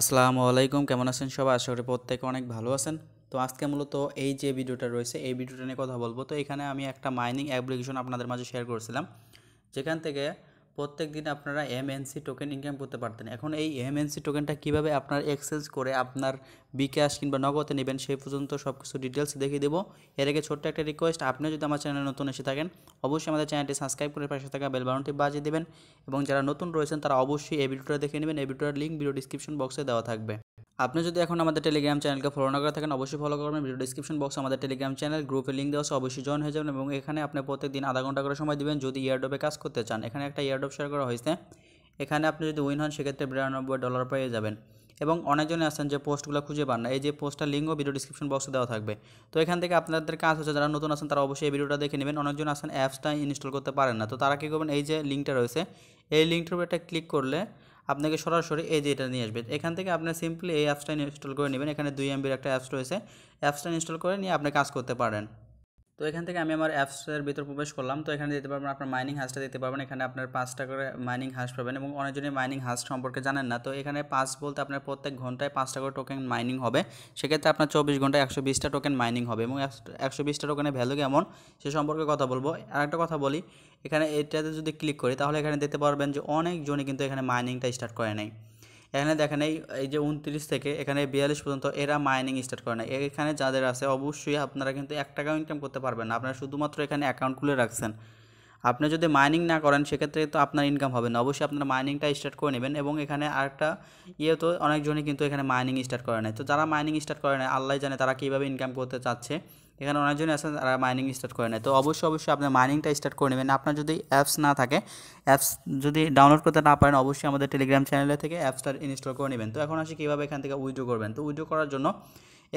আসসালামু আলাইকুম কেমন আছেন সবাই আশা করি প্রত্যেকে অনেক ভালো আছেন তো আজকে মূলত এই যে ভিডিওটা রয়েছে এই ভিডিওটা নিয়ে কথা বলবো তো এখানে আমি একটা মাইনিং অ্যাপ্লিকেশন আপনাদের মাঝে শেয়ার করেছিলাম যেখান থেকে প্রত্যেক দিন আপনারা এমএনসি টোকেন ইনকাম করতে পারতেন এখন এই এমএনসি টোকেনটা কিভাবে আপনার এক্সচেঞ্জ করে আপনার বিকাশ কিংবা নগদে নেবেন সেই পর্যন্ত সব কিছু ডিটেলস দেখিয়ে দেবো এর আগে ছোট্ট একটা রিকোয়েস্ট আপনি যদি আমার চ্যানেলে নতুন এসে থাকেন অবশ্যই আমাদের চ্যানেলটি সাবস্ক্রাইব করে পাশে থাকা বেলবাউনটি বাজিয়ে দেবেন এবং যারা নতুন রয়েছেন তারা অবশ্যই এই ভিডিওটা দেখে নেবেন এই ভিডিওটার লিঙ্ক ভিডিও ডিসক্রিপশন বক্সে দেওয়া থাকবে আপনি যদি এখন আমাদের টেলিগ্রাম চ্যানেলকে ফলো না করে থাকেন অবশ্যই ফলো করবেন ভিডিও ডিসক্রিপশন বক্স আমাদের টেলিগ্রাম চ্যানেল গ্রুপে লিঙ্ক দেওয়া অবশ্যই জয়েন হয়ে যাবেন এবং এখানে আপনি প্রত্যেকদিন আধা ঘন্টা করে সময় দেবেন যদি ইয়ারডপে কাজ করতে চান এখানে একটা ইয়ারডপ শেয়ার করা হয়েছে এখানে আপনি যদি উইন হন সেক্ষেত্রে বিরানব্বই ডলার পেয়ে যাবেন এবং অনেকজনে আসছেন যে পোস্টগুলো খুঁজে পান না এই যে পোস্টটা লিঙ্কও ভিডিও ডিসক্রিপশন বক্সে দেওয়া থাকবে তো এখান থেকে আপনাদের কাজ হচ্ছে যারা নতুন আছেন তারা অবশ্যই এই ভিডিওটা দেখে নেবেন অনেকজন আসেন অ্যাপসটা ইনস্টল করতে পারেন না তো তারা কী করবেন এই যে লিঙ্কটা রয়েছে এই লিঙ্কটার উপরে একটা ক্লিক করলে আপনাকে সরাসরি এই যে এটা নিয়ে আসবে এখান থেকে আপনি সিম্পলি এই অ্যাপসটা ইনস্টল করে নেবেন এখানে দুই এমবির একটা অ্যাপস রয়েছে অ্যাপসটা ইনস্টল করে নিয়ে আপনি কাজ করতে পারেন তো এখান থেকে আমি আমার অ্যাপসের ভিতর প্রবেশ করলাম তো এখানে দিতে পারবেন আপনার মাইনিং হাঁসটা দিতে পারবেন এখানে আপনার পাঁচটা করে মাইনিং হাঁস পাবেন এবং অনেকজনই মাইনিং হাঁস সম্পর্কে জানেন না তো এখানে পাঁচ বলতে আপনার প্রত্যেক ঘন্টায় পাঁচটা করে টোকেন মাইনিং হবে সেক্ষেত্রে আপনার চব্বিশ ঘন্টায় একশো বিশটা টোকেন মাইনিং হবে এবং একশো বিশটা টোকেনের ভ্যালু কেমন সে সম্পর্কে কথা বলবো আর একটা কথা বলি এখানে এটাতে যদি ক্লিক করি তাহলে এখানে দিতে পারবেন যে অনেকজনই কিন্তু এখানে মাইনিংটা স্টার্ট করে নেয় এখানে দেখেন এই এই যে উনত্রিশ থেকে এখানে বিয়াল্লিশ পর্যন্ত এরা মাইনিং স্টার্ট করে না এখানে যাদের আছে অবশ্যই আপনারা কিন্তু এক টাকাও ইনকাম করতে পারবেন না আপনারা শুধুমাত্র এখানে অ্যাকাউন্ট খুলে রাখছেন আপনি যদি মাইনিং না করেন সেক্ষেত্রে তো আপনার ইনকাম হবে না অবশ্যই আপনার মাইনিংটা স্টার্ট করে নেবেন এবং এখানে আরেকটা ইয়ে তো অনেকজনই কিন্তু এখানে মাইনিং স্টার্ট করে নেয় তো যারা মাইনিং স্টার্ট করে নেয় আল্লাহ জানে তারা কীভাবে ইনকাম করতে চাচ্ছে এখানে অনেকজনই আছে তারা মাইনিং স্টার্ট করে নেয় তো অবশ্যই অবশ্যই আপনার মাইনিংটা স্টার্ট করে নেবেন আপনার যদি অ্যাপস না থাকে অ্যাপস যদি ডাউনলোড করতে না পারেন অবশ্যই আমাদের টেলিগ্রাম চ্যানেলে থেকে অ্যাপসটা ইনস্টল করে নেবেন তো এখন আসি কীভাবে এখান থেকে উইড্রো করবেন তো উইড্রো করার জন্য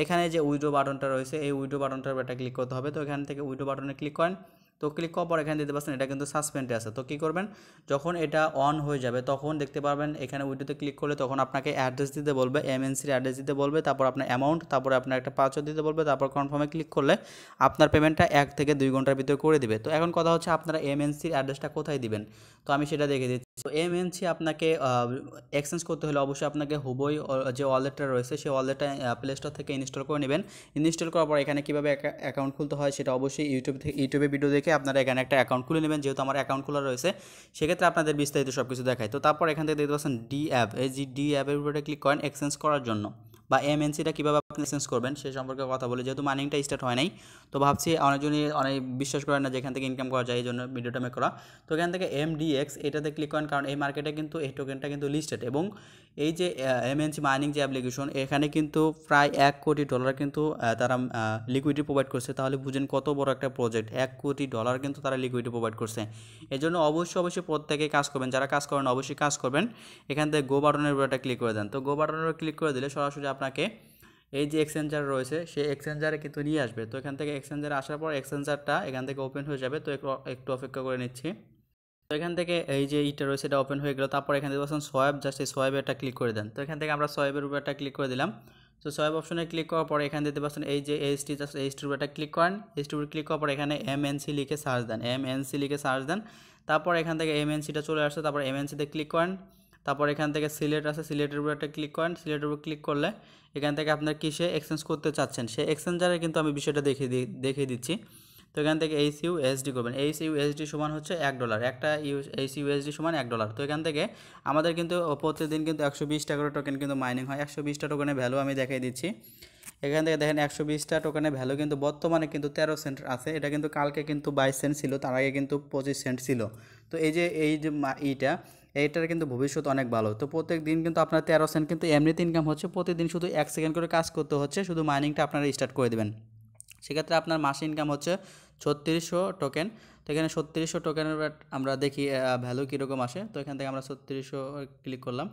এখানে যে উইড্রো বাটনটা রয়েছে এই উইড্রো বাটনটার একটা ক্লিক করতে হবে তো এখান থেকে উইড্রো বাটনে ক্লিক করেন তো ক্লিক করার পর এখানে দিতে পারছেন এটা কিন্তু সাসপেন্ডে আছে তো কী করবেন যখন এটা অন হয়ে যাবে তখন দেখতে পারবেন এখানে উইডিওতে ক্লিক করলে তখন আপনাকে অ্যাড্রেস দিতে বলবে এমএনসির অ্যাড্রেস দিতে বলবে তারপর আপনার অ্যামাউন্ট তারপরে আপনার একটা পাঁচও দিতে বলবে তারপর কনফার্মে ক্লিক করলে আপনার পেমেন্টটা এক থেকে দুই ঘন্টার ভিতরে করে দিবে তো এখন কথা হচ্ছে আপনারা এমএনসির অ্যাড্রেসটা কোথায় দিবেন তো আমি সেটা দেখে দিচ্ছি সো এনসি আপনাকে এক্সচেঞ্জ করতে হলে অবশ্যই আপনাকে হুবই যে ওয়ালেটটা রয়েছে সেই ওয়ালেটটা প্লে স্টোর থেকে ইনস্টল করে নেবেন ইনস্টল করার পর এখানে কীভাবে অ্যাকাউন্ট খুলতে হয় সেটা অবশ্যই ইউটিউব থেকে ইউটিউবে ভিডিও দেখে আপনারা এখানে একটা অ্যাকাউন্ট খুলে নেবেন যেহেতু আমার অ্যাকাউন্ট খোলা রয়েছে সেক্ষেত্রে আপনাদের বিস্তারিত সব কিছু দেখায় তো তারপর এখান থেকে দেখতে পাচ্ছেন ডি অ্যাপ এই যে ডি অ্যাপের উপরে ক্লিক করেন এক্সচেঞ্জ করার জন্য বা এমএনসিটা কীভাবে আপনি লাইসেন্স করবেন সে সম্পর্কে কথা বলে যেহেতু মানিংটা স্টার্ট হয় নাই তো ভাবছি অনেকজনই অনেক বিশ্বাস করেন না যেখান থেকে ইনকাম করা যায় এই জন্য ভিডিওটা মেক করা তো এখান থেকে এমডিএক্স এটাতে ক্লিক করেন কারণ এই মার্কেটে কিন্তু এই টোকেনটা কিন্তু লিস্টেড এবং এই যে এমএনসি মাইনিং যে অ্যাপ্লিকেশন এখানে কিন্তু প্রায় এক কোটি ডলার কিন্তু তারা লিকুইডিটি প্রোভাইড করছে তাহলে বুঝেন কত বড় একটা প্রজেক্ট এক কোটি ডলার কিন্তু তারা লিকুইডিটি প্রোভাইড করছে এর জন্য অবশ্যই অবশ্যই প্রত্যেকে কাজ করবেন যারা কাজ করেন অবশ্যই কাজ করবেন এখান থেকে গো বাটনের উপর একটা ক্লিক করে দেন তো গো বাটনের ক্লিক করে দিলে সরাসরি আপনাকে এই যে এক্সচেঞ্জার রয়েছে সেই এক্সচেঞ্জারে কিন্তু নিয়ে আসবে তো এখান থেকে এক্সচেঞ্জারে আসার পর এক্সচেঞ্জারটা এখান থেকে ওপেন হয়ে যাবে তো একটু অপেক্ষা করে নিচ্ছি তো এখান থেকে এই যে ইটা রয়েছে এটা ওপেন হয়ে গেল তারপর এখান থেকে বলছেন সোয়েব জাস্ট এই সোয়াবে এটা ক্লিক করে দেন তো এখান থেকে আমরা সোয়েবের উপর একটা ক্লিক করে দিলাম তো সোয়েব অপশনে ক্লিক করার পর এখানে দিতে পারছেন এই যে এইচ টি জাস্ট এইচ টির একটা ক্লিক করেন এইচ টির ক্লিক করার পর এখানে এম এন সি লিখে সার্চ দেন এম এন সি লিখে সার্চ দেন তারপর এখান থেকে এম এন সিটা চলে আসছে তারপর এম এন সিতে ক্লিক করেন তারপর এখান থেকে সিলেট আছে সিলেটের উপর একটা ক্লিক করেন সিলেটের উপর ক্লিক করলে এখান থেকে আপনার কিসে এক্সচেঞ্জ করতে চাচ্ছেন সে এক্সচেঞ্জারে কিন্তু আমি বিষয়টা দেখিয়ে দিই দেখিয়ে দিচ্ছি তো এখান থেকে এইচ ইউ এসডি করবেন এইচ ইউ সমান হচ্ছে এক ডলার একটা ইউ এইচ ইউ সমান এক ডলার তো এখান থেকে আমাদের কিন্তু প্রতিদিন কিন্তু একশো বিশ করে টোকেন কিন্তু মাইনিং হয় একশো বিশটা টোকেনের ভ্যালু আমি দেখিয়ে দিচ্ছি এখান থেকে দেখেন একশো বিশটা টোকেনের ভ্যালু কিন্তু বর্তমানে কিন্তু তেরো সেন্ট আছে এটা কিন্তু কালকে কিন্তু বাইশ সেন্ট ছিল তার আগে কিন্তু পঁচিশ সেন্ট ছিল তো এই যে এই যে ইটা এইটার কিন্তু ভবিষ্যৎ অনেক ভালো তো প্রত্যেক দিন কিন্তু আপনার তেরো সেন্ট কিন্তু এমনিতে ইনকাম হচ্ছে প্রতিদিন শুধু এক সেকেন্ড করে কাজ করতে হচ্ছে শুধু মাইনিংটা আপনারা স্টার্ট করে দেবেন সেক্ষেত্রে আপনার মাসে ইনকাম হচ্ছে ছত্রিশশো টোকেন তো এখানে ছত্রিশশো টোকেনের আমরা দেখি ভ্যালু কীরকম আসে তো এখান থেকে আমরা ছত্রিশশো ক্লিক করলাম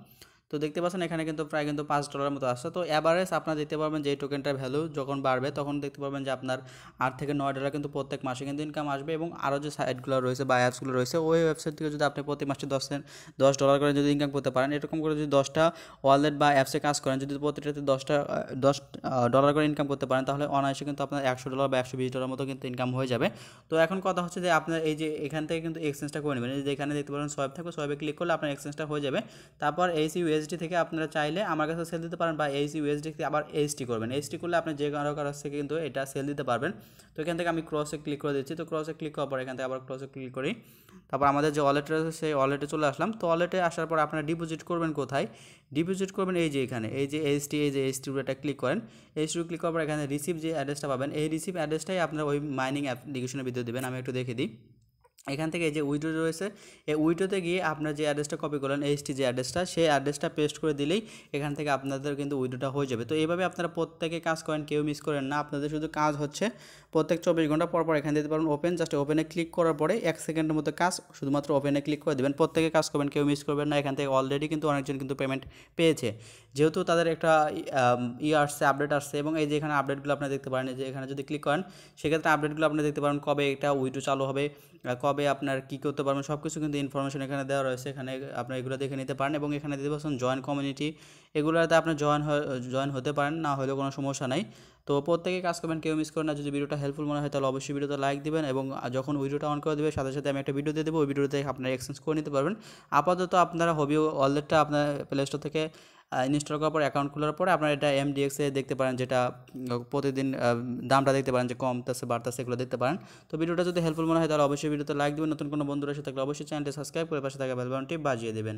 তো দেখতে পাচ্ছেন এখানে কিন্তু প্রায় কিন্তু পাঁচ ডলার মতো আসছে তো অ্যাভারেজ আপনার দেখতে পারবেন যে টোকেনটার ভ্যালু যখন বাড়বে তখন দেখতে পারবেন যে আপনার আট থেকে নয় ডলার কিন্তু প্রত্যেক মাসে কিন্তু ইনকাম আসবে এবং আরও যে সাইটগুলো রয়েছে বা অ্যাপসগুলো রয়েছে ওই ওয়েবসাইট থেকে যদি আপনি প্রতি মাসে দশ দশ ডলার করে যদি ইনকাম করতে পারেন এরকম করে যদি দশটা ওয়ালেট বা অ্যাপসে কাজ করেন যদি প্রতিটাতে দশটা দশ ডলার করে ইনকাম করতে পারেন তাহলে অনায়াসে কিন্তু আপনার একশো ডলার বা একশো বিশ ডলার মতো কিন্তু ইনকাম হয়ে যাবে তো এখন কথা হচ্ছে যে আপনার এই যে এখান থেকে কিন্তু এক্সচেঞ্জটা করে নেবেন যে এখানে দেখতে পারবেন সোয়েব থাকবে সোয়েবে ক্লিক করলে আপনার এক্সচেঞ্জটা হয়ে যাবে তারপর এইসিউ ইউএসডি থেকে আপনারা চাইলে আমার কাছে সেল দিতে পারেন বা এইচ ইউএসডি থেকে আবার এইচটি করবেন এইচটি করলে আপনি যে কারো কারো থেকে কিন্তু এটা সেল দিতে পারবেন তো এখান থেকে আমি ক্রসে ক্লিক করে দিচ্ছি তো ক্রসে ক্লিক করার পর এখান থেকে আবার ক্রসে ক্লিক করি তারপর আমাদের যে ওয়ালেট রয়েছে সেই ওয়ালেটে চলে আসলাম তো ওয়ালেটে আসার পর আপনারা ডিপোজিট করবেন কোথায় ডিপোজিট করবেন এই যে এখানে এই যে এইচটি এই যে এইচটি এটা ক্লিক করেন এইচটি ক্লিক করার পর এখানে রিসিভ যে অ্যাড্রেসটা পাবেন এই রিসিভ অ্যাড্রেসটাই আপনারা ওই মাইনিং অ্যাপ্লিকেশনের ভিতরে দেবেন আমি একটু দেখে দিই এখান থেকে যে উইডো রয়েছে এই উইডোতে গিয়ে আপনার যে অ্যাড্রেসটা কপি করলেন এইচটি যে অ্যাড্রেসটা সেই অ্যাড্রেসটা পেস্ট করে দিলেই এখান থেকে আপনাদের কিন্তু উইডোটা হয়ে যাবে তো এইভাবে আপনারা প্রত্যেকে কাজ করেন কেউ মিস করেন না আপনাদের শুধু কাজ হচ্ছে প্রত্যেক চব্বিশ ঘন্টা পর পর এখানে দিতে পারেন ওপেন জাস্ট ওপেনে ক্লিক করার পরে এক সেকেন্ডের মতো কাজ শুধুমাত্র ওপেনে ক্লিক করে দেবেন প্রত্যেকে কাজ করবেন কেউ মিস করবেন না এখান থেকে অলরেডি কিন্তু অনেকজন কিন্তু পেমেন্ট পেয়েছে যেহেতু তাদের একটা ই আসছে আপডেট আসছে এবং এই যে এখানে আপডেটগুলো আপনারা দেখতে পারেন যে এখানে যদি ক্লিক করেন সেক্ষেত্রে আপডেটগুলো আপনারা দেখতে পারেন কবে এটা উইডো চালু হবে কবে কবে আপনার কী করতে পারবেন সব কিছু কিন্তু ইনফরমেশন এখানে দেওয়া রয়েছে এখানে আপনার এগুলো দেখে নিতে পারেন এবং এখানে দিতে পারছেন জয়েন কমিউনিটি এগুলোতে আপনি জয়েন জয়েন হতে পারেন না হলে কোনো সমস্যা নাই তো প্রত্যেকে কাজ করবেন কেউ মিস করেন না যদি ভিডিওটা হেল্পফুল মনে হয় তাহলে অবশ্যই ভিডিওতে লাইক দেবেন এবং যখন ভিডিওটা অন করে দেবে সাথে সাথে আমি একটা ভিডিও দিয়ে দেবো ওই ভিডিওতে আপনারা এক্সচেঞ্জ করে নিতে পারবেন আপাতত আপনারা হবি ওয়ালেটটা আপনার প্লে স্টোর থেকে ইনস্টল করার পর অ্যাকাউন্ট খোলার পরে আপনারা এটা এমডিএক্সে দেখতে পারেন যেটা প্রতিদিন দামটা দেখতে পারেন যে কম তাসে বাড়তেছে এগুলো দেখতে পারেন তো ভিডিওটা যদি হেল্পফুল মনে হয় তাহলে অবশ্যই ভিডিওতে লাইক দেবেন নতুন কোনো বন্ধুরা সাথে থাকলে অবশ্যই চ্যানেলটি সাবস্ক্রাইব করে পাশে থাকা বেলবাউনটি বাজিয়ে দেবেন